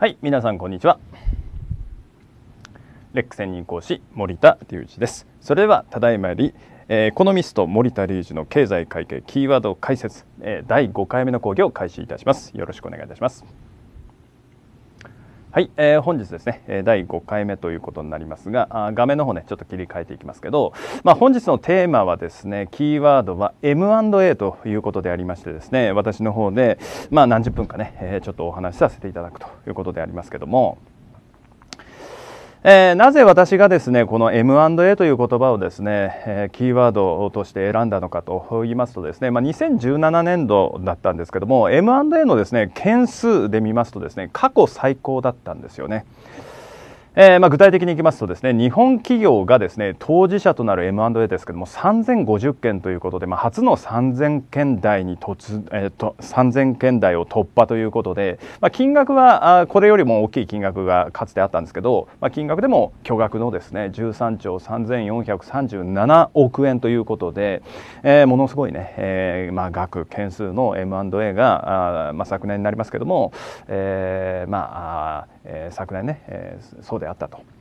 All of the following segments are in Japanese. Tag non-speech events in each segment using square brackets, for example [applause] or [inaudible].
はい皆さんこんにちはレック専任講師森田隆二ですそれではただいまよりえエコノミスト森田隆二の経済会計キーワード解説え第5回目の講義を開始いたしますよろしくお願いいたしますはい、えー、本日ですね、第5回目ということになりますが、画面の方ね、ちょっと切り替えていきますけど、まあ、本日のテーマはですね、キーワードは M&A ということでありましてですね、私の方で、まあ、何十分かね、ちょっとお話しさせていただくということでありますけども、えー、なぜ私がですねこの M&A という言葉をですね、えー、キーワードとして選んだのかと言いますとですね、まあ、2017年度だったんですけども M&A のですね件数で見ますとですね過去最高だったんですよね。えー、まあ、具体的にいきますとですね日本企業がですね当事者となる M&A ですけども3050件ということで、まあ、初の3000件台にえーと、件台を突破ということで、まあ、金額はあこれよりも大きい金額がかつてあったんですけど、まあ、金額でも巨額のですね13兆3437億円ということで、えー、ものすごいね、えーまあ、額件数の M&A があ、まあ、昨年になりますけども、えーまあえー、昨年ね、えー、そうでであったと。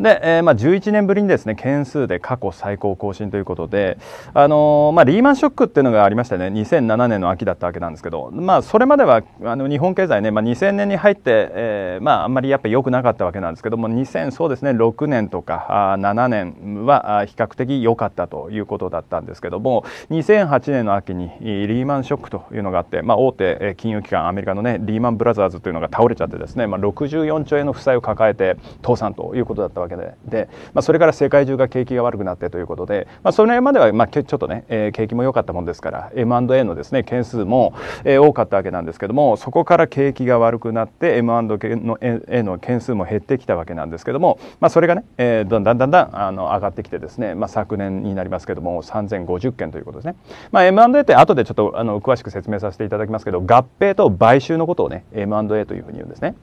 で、えー、まあ、11年ぶりにですね件数で過去最高更新ということで、あのー、まあ、リーマンショックっていうのがありましたね2007年の秋だったわけなんですけど、まあ、それまではあの日本経済ね、まあ、2000年に入って、えーまあ、あんまりやっぱり良くなかったわけなんですけども2 0 0そうですね6年とかあ7年は比較的良かったということだったんですけども2008年の秋にリーマンショックというのがあって、まあ、大手金融機関アメリカのねリーマンブラザーズというのが倒れちゃってですね、まあ、64兆円の負債を抱えて倒産ということだったわけけでで、まあ、それから世界中が景気が悪くなってということで、まあ、それまでは、まあ、ちょっとね、えー、景気も良かったもんですから M&A のですね件数も、えー、多かったわけなんですけどもそこから景気が悪くなって M&A の A の件数も減ってきたわけなんですけども、まあ、それがね、えー、だんだんだんだんあの上がってきてですね、まあ、昨年になりますけども3050件ということですね、まあ、M&A って後でちょっとあの詳しく説明させていただきますけど合併と買収のことをね M&A というふうに言うんですね。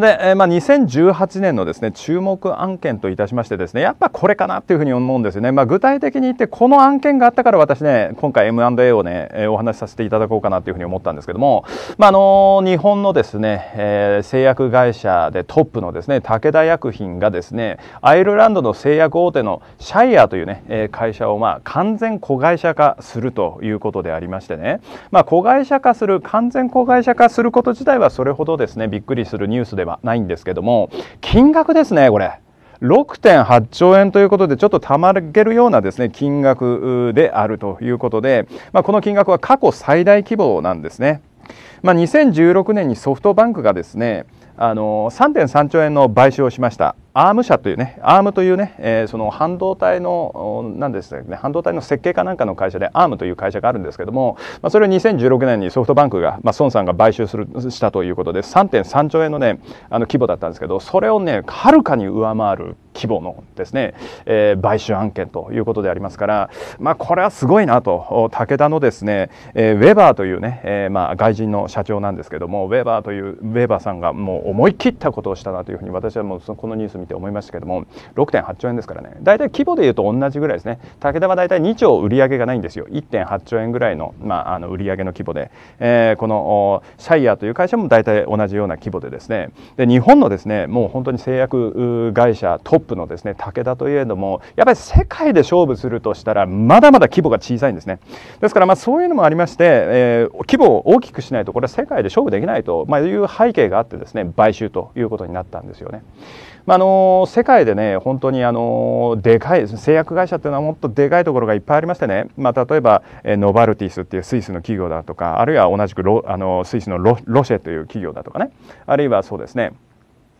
で、えー、まあ、2018年のですね注目案件といたしましてですねやっぱこれかなというふうに思うんですよね、まあ、具体的に言ってこの案件があったから私ね今回 M&A をね、えー、お話しさせていただこうかなというふうに思ったんですけども、まあ、あの日本のですね、えー、製薬会社でトップのですね武田薬品がですねアイルランドの製薬大手のシャイアというね、えー、会社をまあ完全子会社化するということでありましてね、まあ、子会社化する完全子会社化すること自体はそれほどですねびっくりするニュースでではないんですけども、金額ですね、これ。6.8兆円ということで、ちょっとたまげるようなですね、金額であるということで、まあ、この金額は過去最大規模なんですね。まあ、2016年にソフトバンクがですね、あの3.3兆円の買収をしました。アーム社というね、アームというね、えー、その半導体の、なんですね、半導体の設計かなんかの会社で、アームという会社があるんですけども、まあ、それを2016年にソフトバンクが、まあ、孫さんが買収する、したということで、3.3兆円のね、あの規模だったんですけど、それをね、はるかに上回る規模のですね、えー、買収案件ということでありますから、まあ、これはすごいなと武田のですね、えー、ウェバーというね、えー、まあ外人の社長なんですけどもウェバーというウェバーさんがもう思い切ったことをしたなというふうに私はもうこのニュース見て思いましたけども6.8兆円ですからね大体規模でいうと同じぐらいですね武田は大体2兆売り上げがないんですよ1.8兆円ぐらいの,、まあ、あの売り上げの規模で、えー、このシャイヤーという会社も大体同じような規模でですねで日本のですねもう本当に製薬会社トッププのですね武田といえどもやっぱり世界で勝負するとしたらまだまだ規模が小さいんですねですからまあそういうのもありまして、えー、規模を大きくしないとこれは世界で勝負できないと、まあ、いう背景があってですね買収ということになったんですよね。まあの世界でね本当にあのでかい製薬会社っていうのはもっとでかいところがいっぱいありましてね、まあ、例えば、えノバルティスっていうスイスの企業だとかあるいは同じくロあのスイスのロシェという企業だとかねあるいはそうですね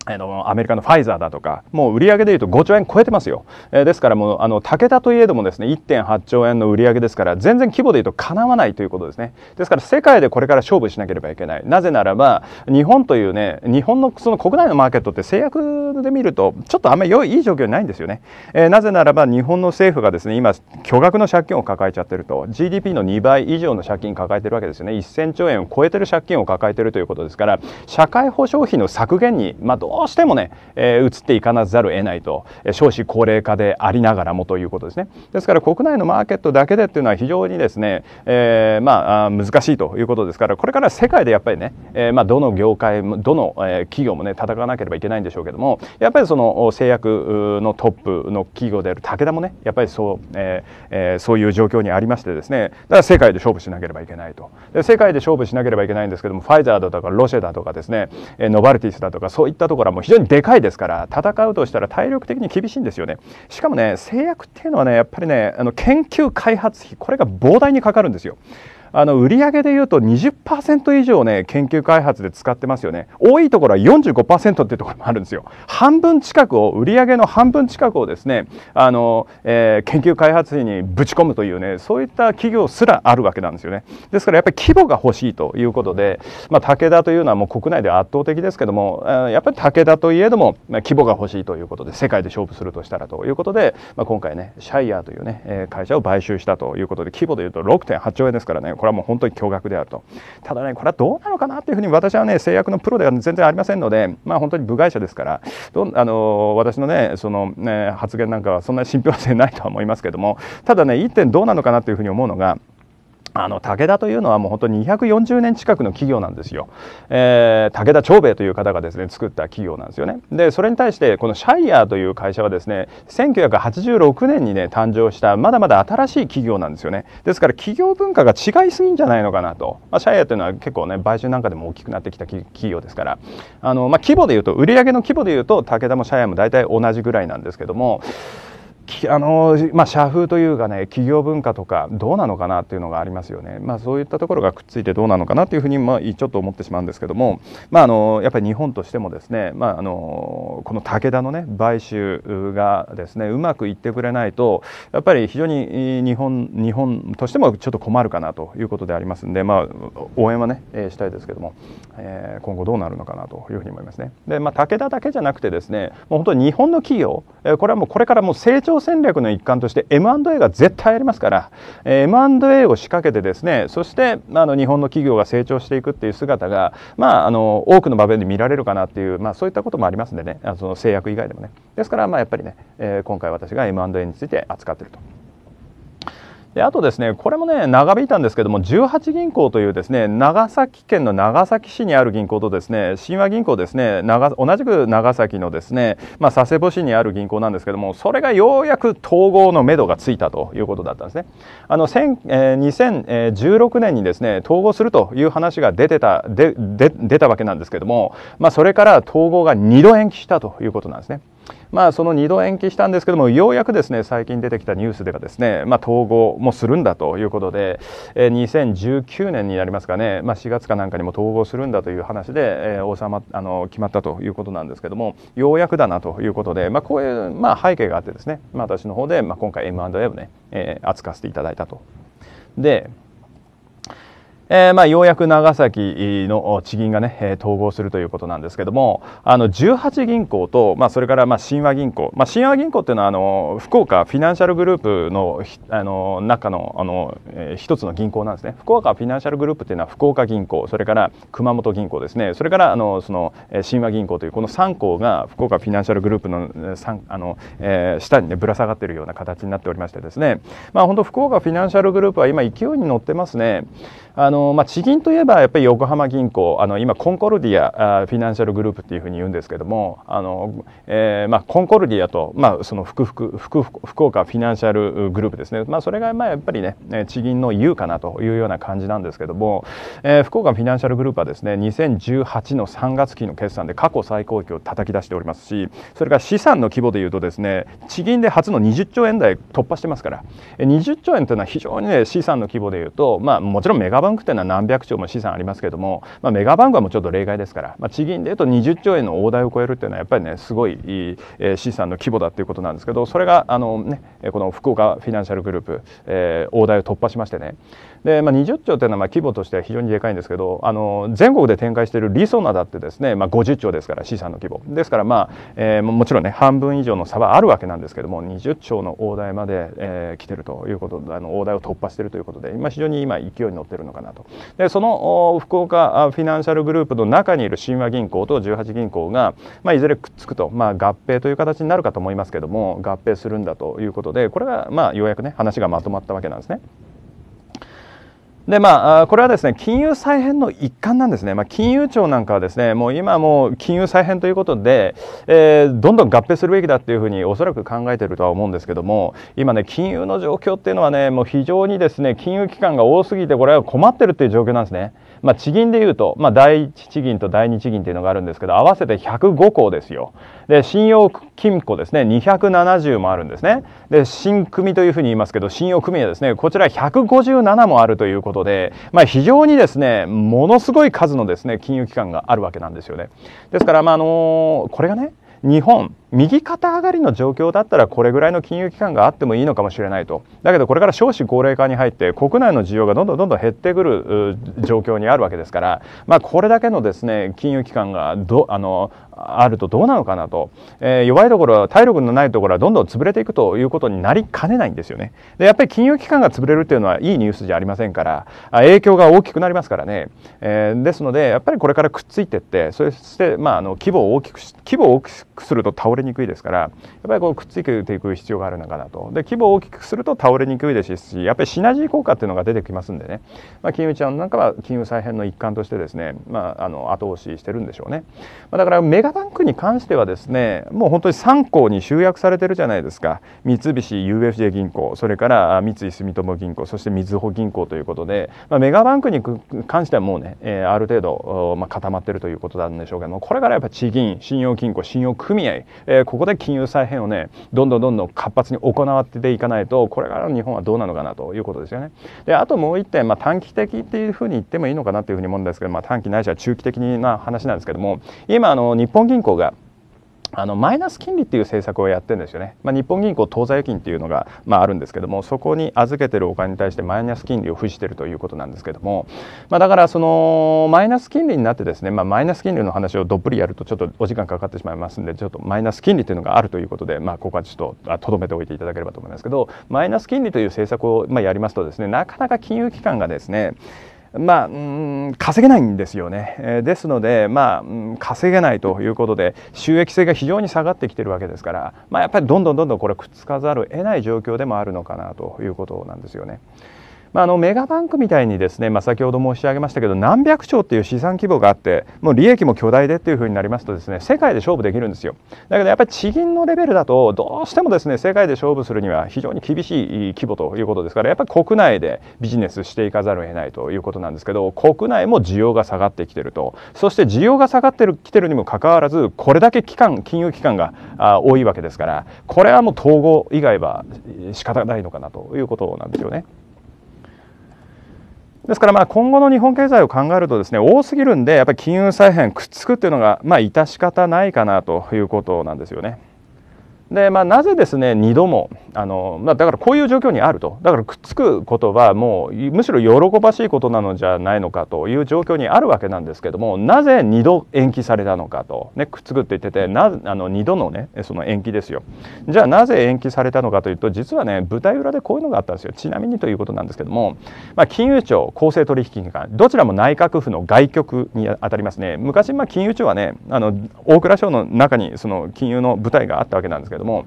あのアメリカのファイザーだとかもう売上でいうと5兆円超えてますよ、えー、ですからもうあの武田といえどもですね1.8兆円の売上ですから全然規模でいうとかなわないということですねですから世界でこれから勝負しなければいけないなぜならば日本というね日本のその国内のマーケットって制約で見るとちょっとあんまり良いいい状況にないんですよね、えー、なぜならば日本の政府がですね今巨額の借金を抱えちゃってると GDP の2倍以上の借金抱えてるわけですよね1000兆円を超えてる借金を抱えてるということですから社会保障費の削減にまあどどうしてもね、えー、移っていかなざるを得ないと少子高齢化でありながらもということですねですから国内のマーケットだけでっていうのは非常にですね、えー、まあ難しいということですからこれから世界でやっぱりね、えー、まあどの業界もどの企業もね戦わなければいけないんでしょうけどもやっぱりその製薬のトップの企業である武田もねやっぱりそう、えーえー、そういう状況にありましてですねだから世界で勝負しなければいけないとで世界で勝負しなければいけないんですけどもファイザーだとかロシェだとかですねノバルティスだとかそういったとこころも非常にでかいですから戦うとしたら体力的に厳しいんですよねしかもね制約っていうのはねやっぱりねあの研究開発費これが膨大にかかるんですよあの売上でいうと20%以上ね研究開発で使ってますよね多いところは45%っていうところもあるんですよ半分近くを売上の半分近くをですねあの、えー、研究開発費にぶち込むというねそういった企業すらあるわけなんですよねですからやっぱり規模が欲しいということで、まあ、武田というのはもう国内で圧倒的ですけどもやっぱり武田といえども、まあ、規模が欲しいということで世界で勝負するとしたらということで、まあ、今回ねシャイヤーというね会社を買収したということで規模でいうと6.8兆円ですからねこれはもう本当に驚愕であるとただねこれはどうなのかなというふうに私はね製薬のプロでは全然ありませんのでまあ本当に部外者ですからどあの私のねそのね発言なんかはそんな信憑性ないとは思いますけどもただね一点どうなのかなというふうに思うのがあの武田というのはもう本当に240年近くの企業なんですよ、えー、武田長兵衛という方がですね作った企業なんですよねでそれに対してこのシャイアーという会社はですね1986年にね誕生したまだまだ新しい企業なんですよねですから企業文化が違いすぎんじゃないのかなと、まあ、シャイアーというのは結構ね買収なんかでも大きくなってきた企業ですからあの、まあ、規模でいうと売上の規模でいうと武田もシャイアーも大体同じぐらいなんですけどもあのまあ、社風というかね企業文化とかどうなのかなっていうのがありますよね、まあ、そういったところがくっついてどうなのかなというふうに、まあ、ちょっと思ってしまうんですけども、まあ、あのやっぱり日本としてもですね、まあ、あのこの武田のね買収がですねうまくいってくれないとやっぱり非常に日本日本としてもちょっと困るかなということでありますので、まあ、応援はね、えしたいですけども、えー、今後どうなるのかなというふうに思いますね。でまあ、武田だけじゃなくてですねもう本当に日本の企業、えこれはもうこれからもう成長長戦略の一環として M&A が絶対ありますから、M&A を仕掛けてですねそしてあの日本の企業が成長していくっていう姿が、まあ、あの多くの場面で見られるかなっていう、まあ、そういったこともありますんでねあの制約以外でもねですからまあやっぱりね、え今回私が M&A について扱ってると。であとですねこれもね長引いたんですけども18銀行というですね長崎県の長崎市にある銀行とですね親和銀行ですね同じく長崎のですね、まあ、佐世保市にある銀行なんですけどもそれがようやく統合のめどがついたということだったんですねあの、えー、2016年にですね統合するという話が出てたでで出たわけなんですけども、まあ、それから統合が2度延期したということなんですね。まあ、その2度延期したんですけどもようやくですね最近出てきたニュースではですね、まあ、統合もするんだということで、え2019年になりますかね、まあ、4月かなんかにも統合するんだという話で、えー、王様あの決まったということなんですけどもようやくだなということで、まあ、こういう、まあ、背景があってですね、まあ、私の方で、まあ、今回 M&A をね、え扱わせていただいたと。でえー、まあ、ようやく長崎の地銀がね統合するということなんですけどもあの18銀行と、まあ、それからまあ和銀行、まあ、和銀行というのはあの福岡フィナンシャルグループのあの中のあの、えー、一つの銀行なんですね福岡フィナンシャルグループというのは福岡銀行それから熊本銀行ですねそれからあのその和銀行というこの3行が福岡フィナンシャルグループのあの、えー、下にねぶら下がっているような形になっておりましてですねまあ本当福岡フィナンシャルグループは今勢いに乗ってますね。あのまあ、地銀といえばやっぱり横浜銀行あの今コンコルディアフィナンシャルグループっていうふうに言うんですけどもあの、えーまあ、コンコルディアと、まあ、その福福福福岡フィナンシャルグループですね、まあ、それがまあやっぱりね地銀の優かなというような感じなんですけども、えー、福岡フィナンシャルグループはですね2018の3月期の決算で過去最高益を叩き出しておりますしそれから資産の規模でいうとですね地銀で初の20兆円台突破してますから20兆円というのは非常に、ね、資産の規模でいうと、まあ、もちろんメガバンクってってのは何百兆も資産ありますけども、まあ、メガバンクはもうちょっと例外ですから、まあ、地銀でいうと20兆円の大台を超えるっていうのはやっぱりねすごい資産の規模だっていうことなんですけどそれがあの、ね、この福岡フィナンシャルグループ、えー、大台を突破しましてねで、まあ、20兆というのはまあ規模としては非常にでかいんですけどあの全国で展開しているりそなだってですね、まあ、50兆ですから資産の規模ですから、まあえー、もちろんね半分以上の差はあるわけなんですけども20兆の大台まで、えー、来てるということあの大台を突破しているということで今非常に今勢いに乗っているのかなとでその福岡フィナンシャルグループの中にいる神話銀行と18銀行が、まあ、いずれくっつくと、まあ、合併という形になるかと思いますけども合併するんだということでこれがまあようやくね話がまとまったわけなんですね。でまあ、これはですね金融再編の一環なんですね、まあ、金融庁なんかはですねもう今、もう金融再編ということで、えー、どんどん合併するべきだというふうにおそらく考えているとは思うんですけども今ね、金融の状況っていうのはねもう非常にですね金融機関が多すぎてこれは困ってるっていう状況なんですね。まあ、地銀でいうと、まあ、第一地銀と第二地銀というのがあるんですけど合わせて105項ですよで信用金庫ですね270もあるんですねで新組というふうに言いますけど信用組はですねこちら157もあるということで、まあ、非常にですねものすごい数のですね金融機関があるわけなんですよねですから、まあ、あのこれがね日本右肩上がりの状況だったらこれぐらいの金融機関があってもいいのかもしれないとだけどこれから少子高齢化に入って国内の需要がどんどんどんどん減ってくる状況にあるわけですから、まあ、これだけのですね金融機関がどあのあるとどうなのかなと、えー、弱いところは体力のないところはどんどん潰れていくということになりかねないんですよねでやっぱり金融機関が潰れるっていうのはいいニュースじゃありませんから影響が大きくなりますからね、えー、ですのでやっぱりこれからくっついてってそしてまああの規模を大きく規模を大きくすると倒れれにくいですからやっぱりこうくっついていく必要があるのかなとで規模を大きくすると倒れにくいですしやっぱりシナジー効果っていうのが出てきますんでね、まあ、金融庁なんかは金融再編の一環としてですね、まあ、あの後押ししてるんでしょうね、まあ、だからメガバンクに関してはですねもう本当に3行に集約されてるじゃないですか三菱 UFJ 銀行それから三井住友銀行そしてみずほ銀行ということで、まあ、メガバンクに関してはもうね、えー、ある程度、まあ、固まってるということなんでしょうけどもこれからやっぱ地銀信用金庫信用組合、えここで金融再編をねどんどんどんどん活発に行わっていかないとこれからの日本はどうなのかなということですよね。であともう一点、まあ、短期的っていうふうに言ってもいいのかなというふうに思うんですけど、まあ、短期ないしは中期的な話なんですけども今あの日本銀行があのマイナス金利っていう政策をやってるんですよね、まあ、日本銀行当座預金っていうのが、まあ、あるんですけどもそこに預けてるお金に対してマイナス金利を付してるということなんですけども、まあ、だからそのマイナス金利になってですね、まあ、マイナス金利の話をどっぷりやるとちょっとお時間かかってしまいますんでちょっとマイナス金利というのがあるということで、まあ、ここはちょっととどめておいていただければと思いますけどマイナス金利という政策を、まあ、やりますとですねなかなか金融機関がですねまあ、うん稼げないんですよね、えー、ですので、まあ、うん、稼げないということで収益性が非常に下がってきてるわけですから、まあ、やっぱりどんどんどんどんこれくっつかざるを得ない状況でもあるのかなということなんですよね。まあ、あのメガバンクみたいにですね、まあ、先ほど申し上げましたけど何百兆という資産規模があってもう利益も巨大でというふうになりますとですね世界で勝負できるんですよだけどやっぱり地銀のレベルだとどうしてもですね世界で勝負するには非常に厳しい規模ということですからやっぱり国内でビジネスしていかざるを得ないということなんですけど国内も需要が下がってきているとそして需要が下がってきているにもかかわらずこれだけ金融機関が多いわけですからこれはもう統合以外は仕方ないのかなということなんですよね。ですからまあ今後の日本経済を考えるとですね多すぎるんでやっぱり金融再編くっつくっていうのがまあ致し方ないかなということなんですよね。でまあ、なぜですね2度もあの、まあ、だからこういう状況にあるとだからくっつくことはもうむしろ喜ばしいことなのじゃないのかという状況にあるわけなんですけどもなぜ2度延期されたのかと、ね、くっつくって言っててなあの2度の,、ね、その延期ですよじゃあなぜ延期されたのかというと実はね舞台裏でこういうのがあったんですよちなみにということなんですけども、まあ、金融庁公正取引会、どちらも内閣府の外局にあたりますね昔、まあ、金融庁はねあの大蔵省の中にその金融の舞台があったわけなんですけどども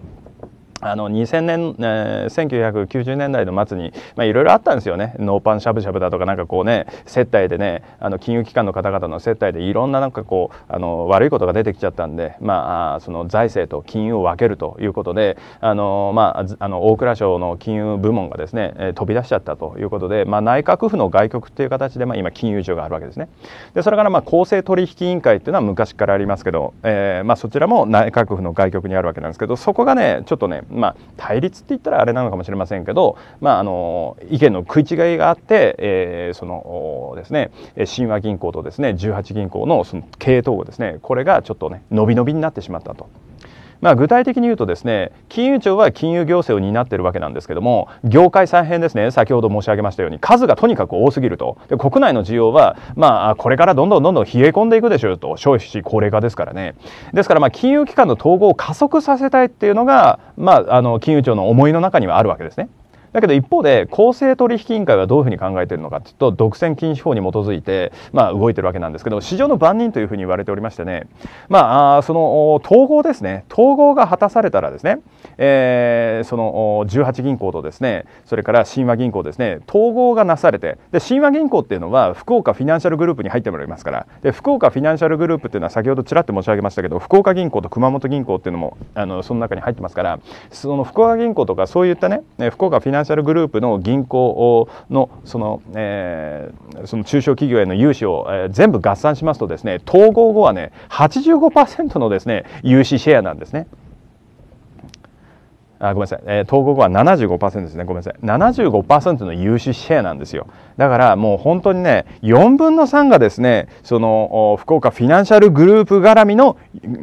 あの2000年、えー、1990年代の末にいろいろあったんですよねノーパンしゃぶしゃぶだとかなんかこうね接待でねあの金融機関の方々の接待でいろんななんかこうあの悪いことが出てきちゃったんで、まあ、その財政と金融を分けるということであの、まあ、あの大蔵省の金融部門がですねえ飛び出しちゃったということで、まあ、内閣府の外局っていう形で、まあ、今金融庁があるわけですね。でそれからまあ公正取引委員会っていうのは昔からありますけど、えーまあ、そちらも内閣府の外局にあるわけなんですけどそこがねちょっとねまあ、対立って言ったらあれなのかもしれませんけど、まあ、あの意見の食い違いがあって、えー、そのですね神話銀行とですね18銀行のその経営統合ですねこれがちょっとね伸び伸びになってしまったと。まあ、具体的に言うとですね金融庁は金融行政を担っているわけなんですけども業界再編ですね先ほど申し上げましたように数がとにかく多すぎるとで国内の需要は、まあ、これからどんどんどんどん冷え込んでいくでしょうと消費し高齢化ですからねですからまあ金融機関の統合を加速させたいっていうのが、まあ、あの金融庁の思いの中にはあるわけですね。だけど一方で公正取引委員会はどういうふうに考えているのかというと独占禁止法に基づいて、まあ、動いてるわけなんですけど市場の番人というふうに言われておりましてね、まあ、その統合ですね統合が果たされたらですね、えー、その18銀行とですねそれから神和銀行ですね統合がなされてで神和銀行っていうのは福岡フィナンシャルグループに入ってもらいますからで福岡フィナンシャルグループっていうのは先ほどちらっと申し上げましたけど福岡銀行と熊本銀行っていうのもあのその中に入ってますからその福岡銀行とかそういったね福岡フィナンシャルシャルグループの銀行のその,、えー、その中小企業への融資を、えー、全部合算しますとですね統合後はね85%のですね融資シェアなんですね。あごめんなさい、えー、統合後は75%ですねごめんなさい75%の融資シェアなんですよだからもう本当にね4分の3がですねその福岡フィナンシャルグループ絡みの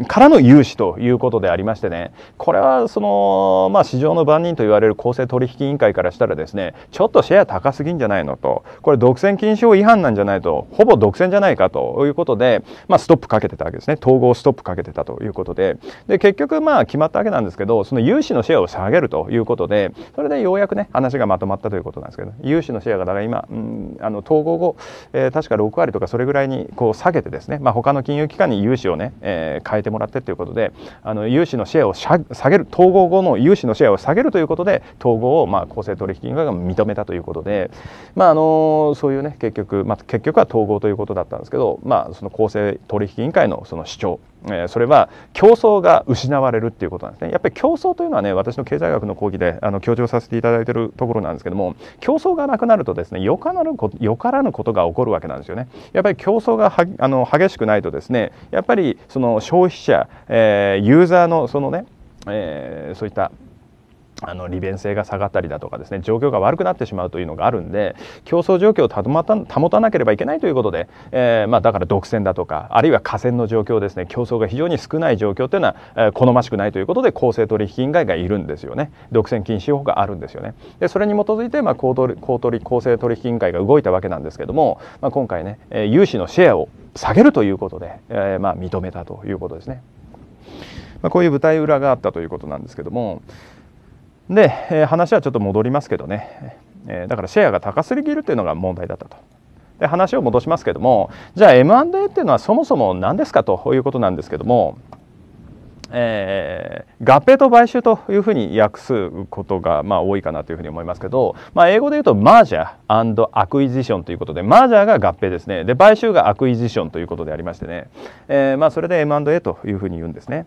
からの融資ということでありましてねこれはその、まあ、市場の番人と言われる公正取引委員会からしたらですねちょっとシェア高すぎんじゃないのとこれ独占禁止法違反なんじゃないとほぼ独占じゃないかということで、まあ、ストップかけてたわけですね統合ストップかけてたということでで結局まあ決まったわけなんですけどその融資のシェアを下げるということでそれでようやくね話がまとまったということなんですけど融資のシェアがだから今、うん、あの統合後、えー、確か6割とかそれぐらいにこう下げてですね、まあ、他の金融機関に融資をね、えー、変えてもらってということであの融資のシェアを下げる統合後の融資のシェアを下げるということで統合を、まあ、公正取引委員会が認めたということで、まあ、あのそういうね結局、まあ、結局は統合ということだったんですけど、まあ、その公正取引委員会のその主張えそれは競争が失われるっていうことなんですねやっぱり競争というのはね私の経済学の講義であの強調させていただいてるところなんですけども競争がなくなるとですねよかなるこよからぬことが起こるわけなんですよねやっぱり競争がはあの激しくないとですねやっぱりその消費者、えー、ユーザーのそのね、えー、そういったあの利便性が下がったりだとかですね状況が悪くなってしまうというのがあるんで競争状況を保たなければいけないということで、えー、まあ、だから独占だとかあるいは河川の状況ですね競争が非常に少ない状況というのは、えー、好ましくないということで公正取引委員会がいるんですよね独占禁止法があるんですよねでそれに基づいて、まあ、公取公取公正取引委員会が動いたわけなんですけども、まあ、今回ね、えー、融資のシェアを下げるということで、えまあ、認めたということですね。まこういう舞台裏があったということなんですけども、で、え話はちょっと戻りますけどね、えだからシェアが高すぎるというのが問題だったと。で話を戻しますけどもじゃあ M&A っていうのはそもそも何ですかということなんですけども、えー、合併と買収というふうに訳すことがまあ多いかなというふうに思いますけど、まあ、英語で言うとマージャーアクイジションということでマージャーが合併ですねで買収がアクイジションということでありましてね、えー、まあそれで M&A というふうに言うんですね。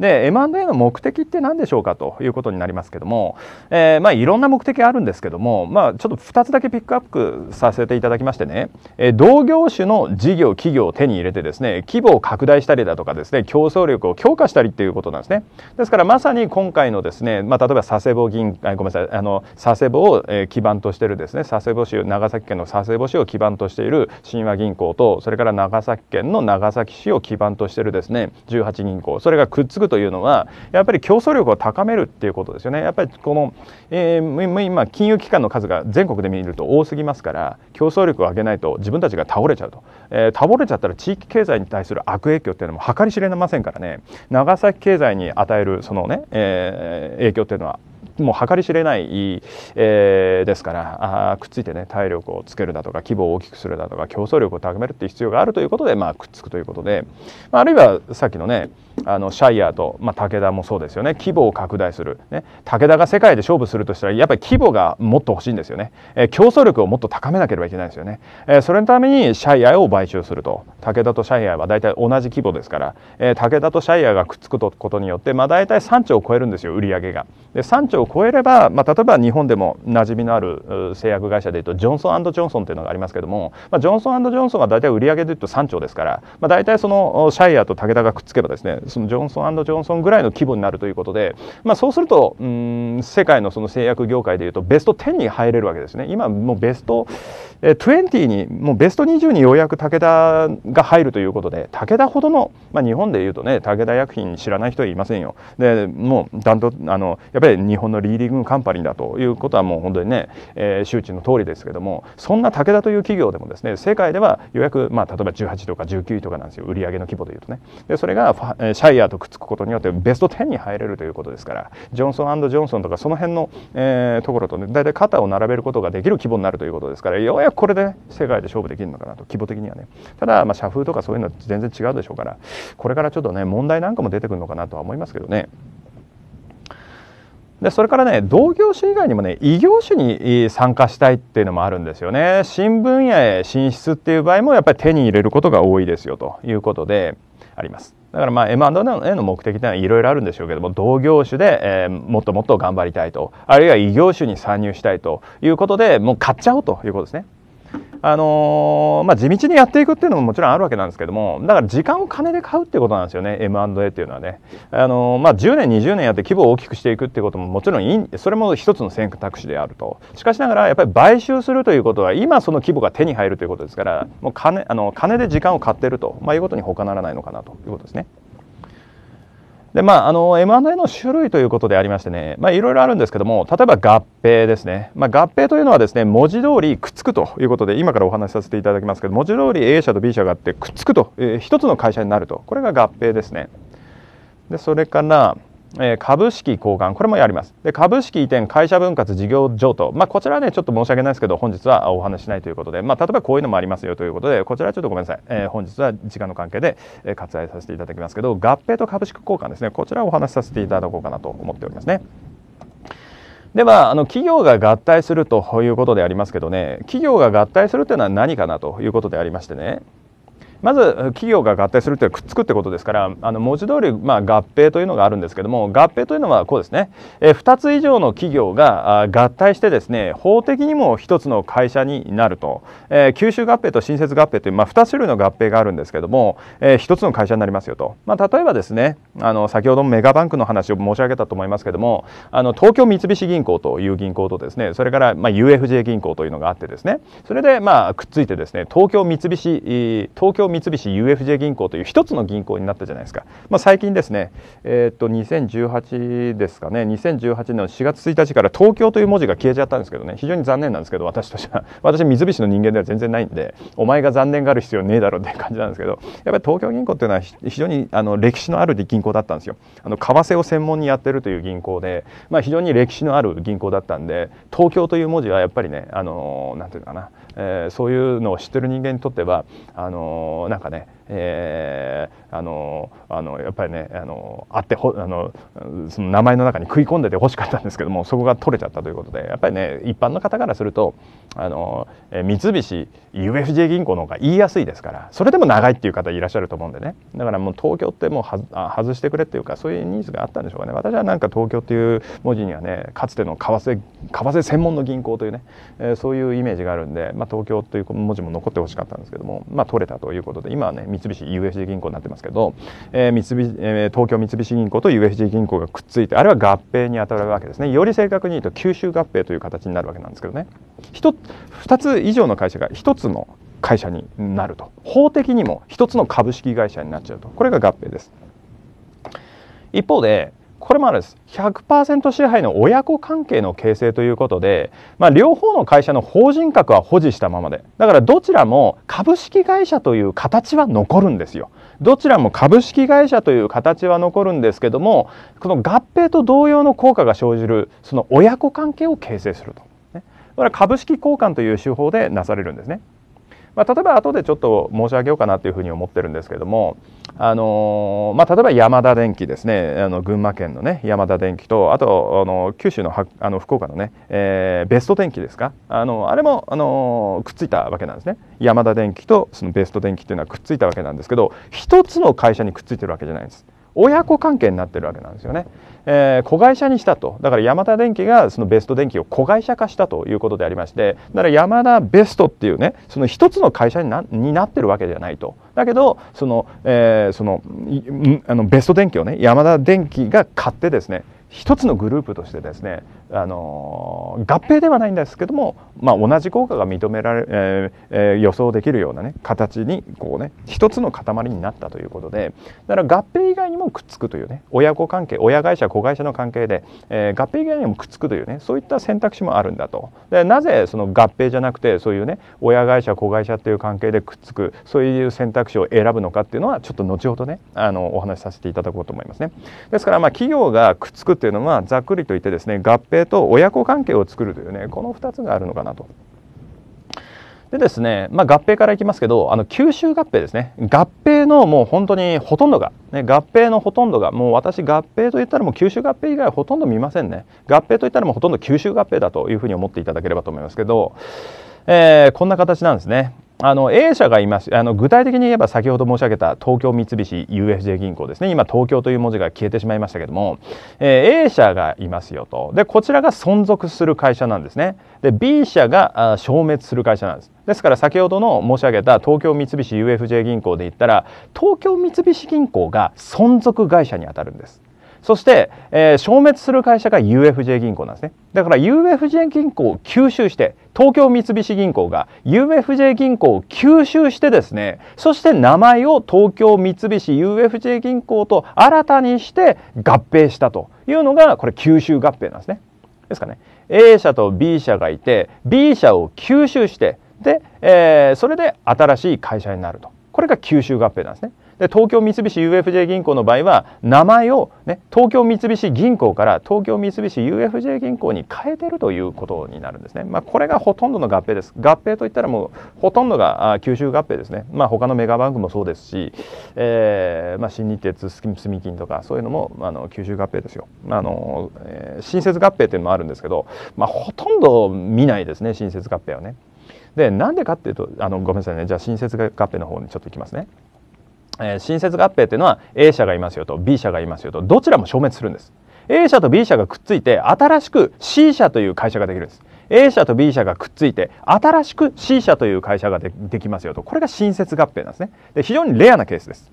で M&A の目的って何でしょうかということになりますけども、えー、まあいろんな目的あるんですけども、まあ、ちょっと2つだけピックアップさせていただきましてね、えー、同業種の事業企業を手に入れてですね規模を拡大したりだとかですね競争力を強化したりっていうことなんですねですからまさに今回のですね、まあ、例えば佐世保銀ごめんなさいあの佐世保を、え基盤としてるですね佐世保市長崎県の佐世保市を基盤としている親和銀行とそれから長崎県の長崎市を基盤としてるですね18銀行それがくっつくというのはやっぱり競争力を高めるっていうことですよねやっぱりこの、えー、今金融機関の数が全国で見ると多すぎますから競争力を上げないと自分たちが倒れちゃうとえー、倒れちゃったら地域経済に対する悪影響っていうのも計り知れませんからね長崎経済に与えるそのね、えー、影響っていうのはもう計り知れない、えー、ですからあくっついてね体力をつけるだとか規模を大きくするだとか競争力を高めるっていう必要があるということで、まあ、くっつくということで、まあ、あるいはさっきのねあのシャイアーと、まあ、武田もそうですよね規模を拡大する、ね、武田が世界で勝負するとしたらやっぱり規模がもっと欲しいんですよね、えー、競争力をもっと高めなければいけないですよね、えー、それのためにシャイヤーを買収すると武田とシャイアは大体同じ規模ですから、えー、武田とシャイアがくっつくことによって、まあ、大体3兆を超えるんですよ売上が。で3兆を超えれば、まあ、例えば日本でも馴染みのある製薬会社でいうとジョンソンジョンソンっていうのがありますけども、まあ、ジョンソンジョンソンは大体売上でいうと3兆ですから、まあ、大体そのシャイアと武田がくっつけばですねそのジョンソンジョンソンぐらいの規模になるということで、まあ、そうするとうん世界のその製薬業界でいうとベスト10に入れるわけですね。今もうベストえー、20にもうベスト20にようやく武田が入るということで武田ほどの、まあ、日本でいうとね武田薬品知らない人はいませんよでもうあのやっぱり日本のリーディングカンパニーだということはもう本当にね、えー、周知の通りですけどもそんな武田という企業でもですね世界ではようやく、まあ、例えば18とか19位とかなんですよ売上の規模でいうとねでそれがシャイアーとくっつくことによってベスト10に入れるということですからジョンソンジョンソンとかその辺の、えー、ところとね大体肩を並べることができる規模になるということですからようやくこれで、ね、世界で勝負できるのかなと規模的にはねただまあ社風とかそういうのは全然違うでしょうからこれからちょっとね問題なんかも出てくるのかなとは思いますけどね。でそれからね同業種以外にもね異業種に参加したいっていうのもあるんですよね新分野へ進出っていう場合もやっぱり手に入れることが多いですよということでありますだからまあ M&A の目的ってのはいろいろあるんでしょうけども同業種で、えー、もっともっと頑張りたいとあるいは異業種に参入したいということでもう買っちゃおうということですねあのー、まあ、地道にやっていくっていうのももちろんあるわけなんですけどもだから時間を金で買うっていうことなんですよね M&A っていうのはね、あのー、まあ、10年20年やって規模を大きくしていくっていうことももちろんいいそれも一つの選択肢であるとしかしながらやっぱり買収するということは今その規模が手に入るということですからもう金あの金で時間を買ってると、まあ、いうことに他ならないのかなということですね。でまあ、あの M&A の種類ということでありましてね、まあ、いろいろあるんですけども例えば合併ですね、まあ、合併というのはですね文字通りくっつくということで今からお話しさせていただきますけど文字通り A 社と B 社があってくっつくと、えー、一つの会社になるとこれが合併ですねでそれからえ株式交換これもやりますで株式移転会社分割事業譲渡、まあ、こちらはねちょっと申し訳ないですけど本日はお話ししないということで、まあ、例えばこういうのもありますよということでこちらはちょっとごめんなさい、えー、本日は時間の関係で、え割愛させていただきますけど合併と株式交換ですねこちらをお話しさせていただこうかなと思っておりますね。ではあの企業が合体するということでありますけどね企業が合体するというのは何かなということでありましてねまず企業が合体するというのはくっつくってことですからあの文字通りまあ合併というのがあるんですけども合併というのはこうですね、え2つ以上の企業が合体してですね法的にも1つの会社になると、えー、吸収合併と新設合併という、まあ、2種類の合併があるんですけども、えー、1つの会社になりますよと、まあ、例えばですねあの先ほどメガバンクの話を申し上げたと思いますけどもあの東京三菱銀行という銀行とですねそれからまあ UFJ 銀行というのがあってですねそれでまあくっついてですね東京三菱東京三菱 UFJ 銀行という一つの銀行になったじゃないですか、まあ、最近ですね、えー、っと2018ですかね2018年の4月1日から東京という文字が消えちゃったんですけどね非常に残念なんですけど私としては [laughs] 私三菱の人間では全然ないんでお前が残念がある必要ねえだろうっていう感じなんですけどやっぱり東京銀行っていうのは非常にあの歴史のある銀行だったんですよあの為替を専門にやってるという銀行で、まあ、非常に歴史のある銀行だったんで東京という文字はやっぱりねあのなんていうのかなえー、そういうのを知ってる人間にとってはあのー、なんかねえあのあのやっぱりねあのあってほあのその名前の中に食い込んでてほしかったんですけども [laughs] そこが取れちゃったということでやっぱりね一般の方からするとあの三菱 UFJ 銀行の方が言いやすいですからそれでも長いっていう方いらっしゃると思うんでねだからもう東京ってもうは外してくれっていうかそういうニーズがあったんでしょうかね私はなんか東京っていう文字にはねかつての為替為替専門の銀行というね、えー、そういうイメージがあるんで、まあ、東京という文字も残ってほしかったんですけどもまあ取れたということで今はね菱 UFJ 銀行になってますけど、えー三菱えー、東京三菱銀行と UFJ 銀行がくっついてあれは合併に当たるわけですねより正確に言うと九州合併という形になるわけなんですけどね2つ以上の会社が1つの会社になると法的にも1つの株式会社になっちゃうとこれが合併です一方でこれもあるんです100%支配の親子関係の形成ということで、まあ、両方の会社の法人格は保持したままでだからどちらも株式会社という形は残るんですよどちらも株式会社という形は残るんですけどもこの合併と同様の効果が生じるその親子関係を形成すると、ね、これは株式交換という手法でなされるんですね。まあ、例えば後でちょっと申し上げようかなというふうに思ってるんですけども、あのまあ、例えば山田電機ですねあの群馬県のね山田電機とあとあの九州のはあの福岡のね、えー、ベスト電機ですかあのあれも、あのくっついたわけなんですね山田電機とそのベスト電機っていうのはくっついたわけなんですけど一つの会社にくっついてるわけじゃないんです。親子関係になってるわけなんですよね、えー、子会社にしたとだからヤマダ電機がそのベスト電機を子会社化したということでありましてだからヤマダベストっていうねその一つの会社になになってるわけじゃないとだけどその,、えー、そのあのベスト電機をねヤマダ電機が買ってですね一つのグループとしてですねあの合併ではないんですけども、まあ、同じ効果が認められ、えー、えー、予想できるような、ね、形にこう、ね、一つの塊になったということでだから合併以外にもくっつくというね親子関係親会社子会社の関係で、えー、合併以外にもくっつくというねそういった選択肢もあるんだとでなぜその合併じゃなくてそういうね親会社子会社っていう関係でくっつくそういう選択肢を選ぶのかっていうのはちょっと後ほどねあのお話しさせていただこうと思いますね。ですからまあ企業がくっつくっていうのはざっくりと言ってですね合併係と親子関係を作るというねこの2つがあるのかなと。でですね、まあ、合併からいきますけどあの九州合併ですね合併のもう本当にほとんどが、ね、合併のほとんどがもう私合併といったらもう九州合併以外ほとんど見ませんね合併といったらもうほとんど九州合併だというふうに思っていただければと思いますけど、えー、こんな形なんですねあの A 社がいますあの具体的に言えば先ほど申し上げた東京三菱 UFJ 銀行ですね今東京という文字が消えてしまいましたけども、えー、A 社がいますよとでこちらが存続する会社なんですねで B 社が消滅する会社なんですですから先ほどの申し上げた東京三菱 UFJ 銀行で言ったら東京三菱銀行が存続会社にあたるんですそして、えー、消滅する会社が UFJ 銀行なんですねだから UFJ 銀行を吸収して東京三菱銀行が UFJ 銀行を吸収してですねそして名前を東京三菱 UFJ 銀行と新たにして合併したというのがこれ吸収合併なんですねですかね A 社と B 社がいて B 社を吸収してで、えー、それで新しい会社になるとこれが吸収合併なんですねで東京三菱 UFJ 銀行の場合は名前を、ね、東京三菱銀行から東京三菱 UFJ 銀行に変えてるということになるんですね、まあ、これがほとんどの合併です合併といったらもうほとんどが九州合併ですね、まあ、他のメガバンクもそうですし、えーまあ、新日鉄住金とかそういうのもあの九州合併ですよあの、えー、新設合併っていうのもあるんですけど、まあ、ほとんど見ないですね新設合併はねでなんでかっていうとあのごめんなさいねじゃあ新設合併の方にちょっといきますね。えー、新設合併っていうのは A 社がいますよと B 社がいますよとどちらも消滅するんです A 社と B 社がくっついて新しく C 社という会社ができるんです A 社と B 社がくっついて新しく C 社という会社がでできますよとこれが新設合併なんですねで非常にレアなケースです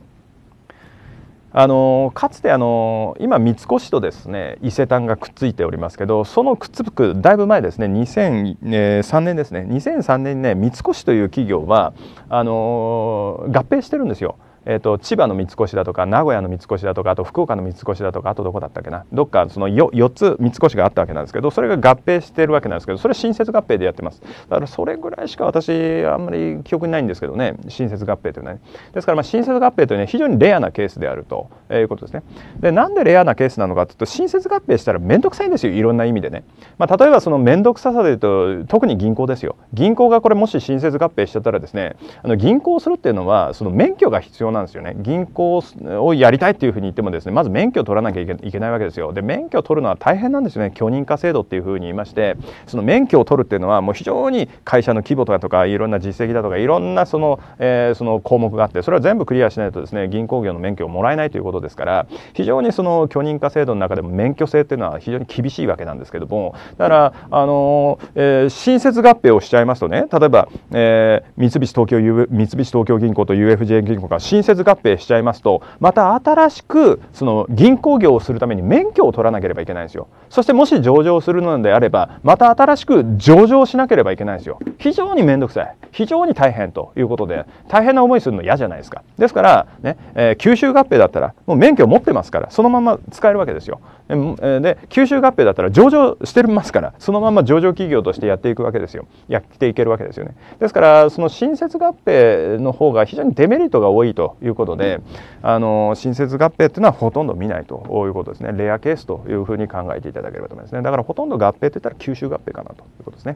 あのかつてあの今三越とですね伊勢丹がくっついておりますけどそのくっつくだいぶ前ですね2003年ですね2003年ね三越という企業はあの合併してるんですよ。えーと、千葉の三越だとか名古屋の三越だとかあと福岡の三越だとかあとどこだったっけなどっかその 4, 4つ三越があったわけなんですけどそれが合併してるわけなんですけどそれ新設合併でやってますだからそれぐらいしか私あんまり記憶にないんですけどね新設合併というのは、ね、ですからまあ新設合併というのは非常にレアなケースであるということですねでなんでレアなケースなのかというと新設合併したら面倒くさいんですよいろんな意味でね、まあ、例えばその面倒くささでいうと特に銀行ですよ銀行がこれもし新設合併しちゃったらですねあの銀行をするっていうのはその免許が必要なんですよね銀行をやりたいっていうふうに言ってもですねまず免許を取らなきゃいけないわけですよで免許を取るのは大変なんですよね許認可制度っていうふうに言いましてその免許を取るっていうのはもう非常に会社の規模とかとかいろんな実績だとかいろんなその,、えー、その項目があってそれは全部クリアしないとですね銀行業の免許をもらえないということですから非常にその許認可制度の中でも免許制っていうのは非常に厳しいわけなんですけどもだからあの、えー、新設合併をしちゃいますとね例えば、えー、三菱東京三菱東京銀行と UFJ 銀行が新設接合併しちゃいますとまた新しくその銀行業をするために免許を取らなければいけないんですよそしてもし上場するのであればまた新しく上場しなければいけないんですよ非常に面倒くさい非常に大変ということで大変な思いするの嫌じゃないですかですからね、えー、吸収合併だったらもう免許を持ってますからそのまま使えるわけですよで吸収合併だったら上場してますからそのまま上場企業としてやっていくわけですよやっていけるわけですよねですからその新設合併の方が非常にデメリットが多いということであの新設合併っていうのはほとんど見ないということですねレアケースというふうに考えていただければと思いますねだからほとんど合併て言ったら吸収合併かなということですね。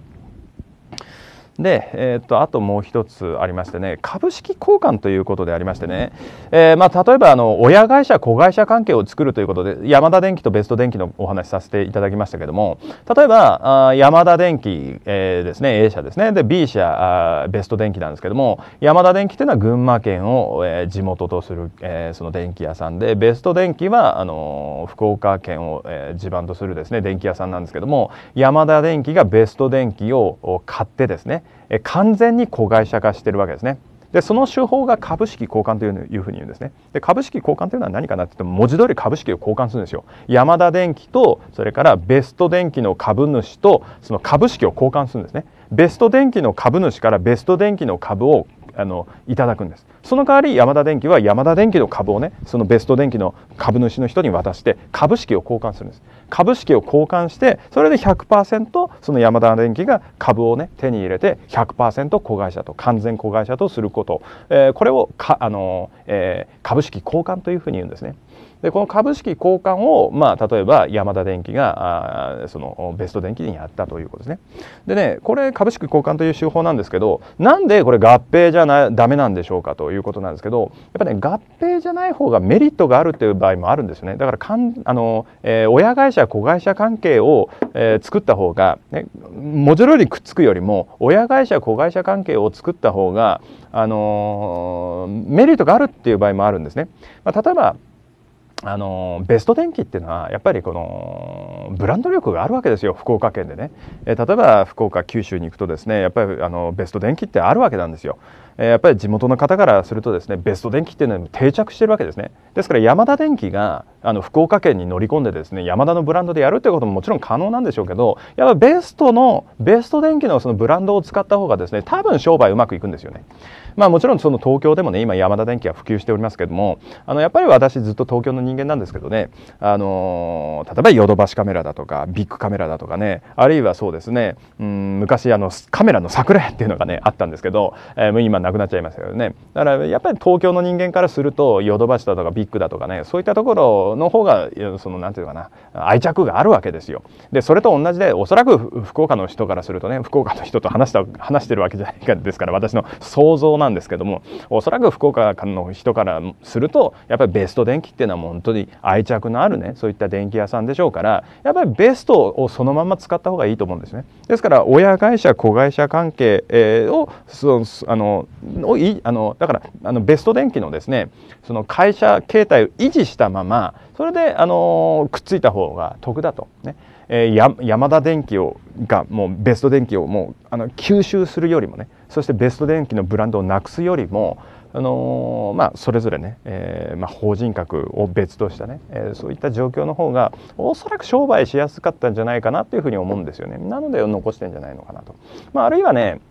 で、えー、っとあともう一つありましてね株式交換ということでありましてね、えー、まあ、例えばあの親会社子会社関係を作るということでヤマダ電機とベスト電機のお話しさせていただきましたけども例えばあヤマダ電機、えー、ですね A 社ですねで B 社あベスト電機なんですけどもヤマダ電機というのは群馬県を、えー、地元とする、えその電気屋さんでベスト電機はあの福岡県を、え地盤とするですね電気屋さんなんですけどもヤマダ電機がベスト電機を買ってですねね完全に子会社化してるわけですね。でその手法が株式交換といういふうに言うんですねで株式交換というのは何かなって言っても文字通り株式を交換するんですよヤマダ電機とそれからベスト電機の株主とその株式を交換するんですねベスト電機の株主からベスト電機の株をあのいただくんですその代わりヤマダ電機はヤマダ電機の株をねそのベスト電機の株主の人に渡して株式を交換するんです株式を交換してそれで100%そのヤマダ電機が株をね手に入れて100%子会社と完全子会社とすること、えー、これをかあの、えー、株式交換というふうに言うんですね。でこの株式交換を、まあ、例えばヤマダ電機があそのベスト電機にやったということですね。でねこれ株式交換という手法なんですけどなんでこれ合併じゃなダメなんでしょうかということなんですけどやっぱね合併じゃない方がメリットがあるという場合もあるんですよね。だからかんあの、えー、親会社子会社関係を、えー、作った方が、ね、文字通りくっつくよりも親会社子会社関係を作った方が、あのー、メリットがあるっていう場合もあるんですね。まあ、例えばあのベスト電機っていうのはやっぱりこのブランド力があるわけですよ福岡県でね、え例えば福岡九州に行くとですねやっぱりあのベスト電機ってあるわけなんですよやっぱり地元の方からするとですねベスト電気っていうのは定着してるわけですねですからヤマダ電機があの福岡県に乗り込んでですねヤマダのブランドでやるっていうことももちろん可能なんでしょうけどやっぱベストのベスト電機のそのブランドを使った方がですね多分商売うまくいくんですよねまあもちろんその東京でもね今ヤマダ電機は普及しておりますけどもあのやっぱり私ずっと東京の人間なんですけどねあの例えばヨドバシカメラだとかビッグカメラだとかねあるいはそうですねうん昔あのカメラの桜屋っていうのがねあったんですけど、えー、今ななくなっちゃいますよねだからやっぱり東京の人間からするとヨドバシだとかビッグだとかねそういったところの方がその何て言うかな愛着があるわけですよでそれと同じでおそらく福岡の人からするとね福岡の人と話した話してるわけじゃないかですから私の想像なんですけどもおそらく福岡の人からするとやっぱりベスト電気っていうのは本当に愛着のあるねそういった電気屋さんでしょうからやっぱりベストをそのまま使った方がいいと思うんですね。ですから親会社子会社関係、をそのあのをいあのだからあのベスト電機のですねその会社形態を維持したままそれであのくっついた方が得だとね。えー、山田電機をがもうベスト電機をもうあの吸収するよりもねそしてベスト電機のブランドをなくすよりもあのー、まあ、それぞれね、えー、まあ、法人格を別としたね、えー、そういった状況の方がおそらく商売しやすかったんじゃないかなというふうに思うんですよねなので残してんじゃないのかなと、まあ、あるいはね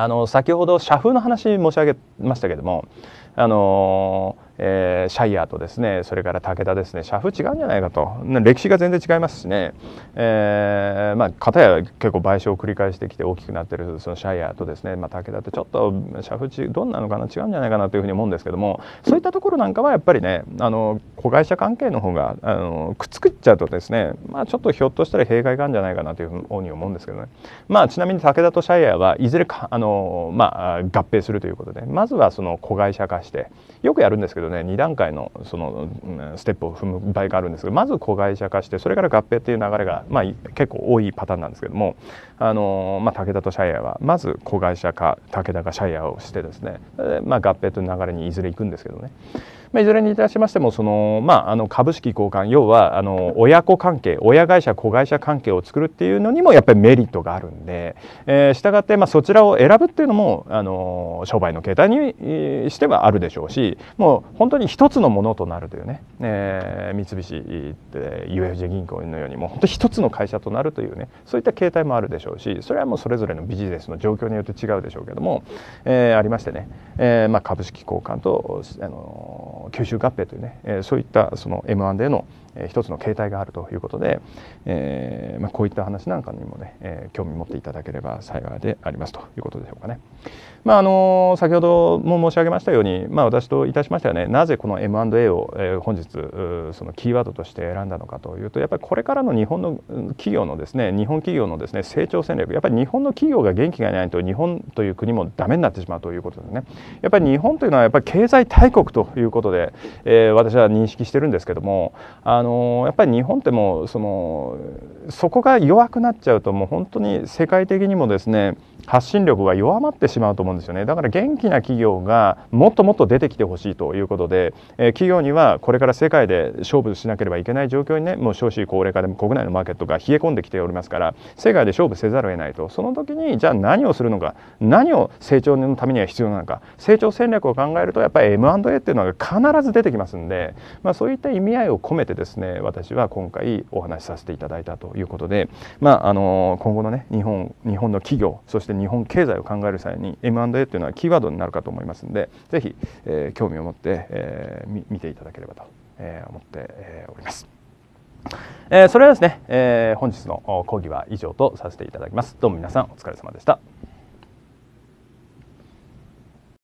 あの先ほど社風の話申し上げましたけどもあのーえー、シャイヤーとですねそれから武田ですね社風違うんじゃないかと歴史が全然違いますしね、えー、まあ片や結構賠償を繰り返してきて大きくなってるそのシャイヤーとですね、まあ、武田ってちょっと社風どんなのかな違うんじゃないかなというふうに思うんですけどもそういったところなんかはやっぱりねあの子会社関係の方があのくっつくっちゃうとですね、まあ、ちょっとひょっとしたら弊害があるんじゃないかなというふうに思うんですけどね、まあ、ちなみに武田とシャイヤーはいずれかあの、まあ、合併するということでまずはその子会社化して。よくやるんですけどね2段階のそのステップを踏む場合があるんですがまず子会社化してそれから合併っていう流れが、まあ、結構多いパターンなんですけども、あのまあ、武田とシャイアはまず子会社化武田がシャイアをしてですね、まあ、合併という流れにいずれ行くんですけどね。まあ、いずれにいたしましてもその、まあ、あの株式交換要はあの親子関係親会社子会社関係を作るっていうのにもやっぱりメリットがあるんで、えー、したがって、まあ、そちらを選ぶっていうのもあの商売の形態にしてはあるでしょうしもう本当に一つのものとなるというね、えー、三菱 UFJ 銀行のようにもう本当一つの会社となるというねそういった形態もあるでしょうしそれはもうそれぞれのビジネスの状況によって違うでしょうけども、えー、ありましてね、えーまあ、株式交換とあの吸収合併というね、えそういったその M&A の一つの形態があるということで、えー、まあ、こういった話なんかにもね、えー、興味持っていただければ幸いでありますということでしょうかね。まああの先ほども申し上げましたように、まあ、私といたしましてはねなぜこの M&A を、えー、本日そのキーワードとして選んだのかというとやっぱりこれからの日本の企業のですね日本企業のですね成長戦略やっぱり日本の企業が元気がないと日本という国もダメになってしまうということですね。やっぱり日本というのはやっぱり経済大国ということで、えー、私は認識してるんですけどもあののやっぱり日本ってもうそのそこが弱くなっちゃうともう本当に世界的にもですね発信力が弱まってしまうと思うんですよねだから元気な企業がもっともっと出てきてほしいということで、えー、企業にはこれから世界で勝負しなければいけない状況にねもう少子高齢化でも国内のマーケットが冷え込んできておりますから世界で勝負せざるを得ないとその時にじゃあ何をするのか何を成長のためには必要なのか成長戦略を考えるとやっぱり M&A っていうのが必ず出てきますんで、まあ、そういった意味合いを込めてですねですね私は今回お話しさせていただいたということで、まあ、あの今後のね日本日本の企業そして日本経済を考える際に M&A というのはキーワードになるかと思いますので是非、えー、興味を持って、えー、見ていただければと、えー、思っております。えー、それではですね、えー、本日の講義は以上とさせていただきます。どうも皆さんお疲れ様でした。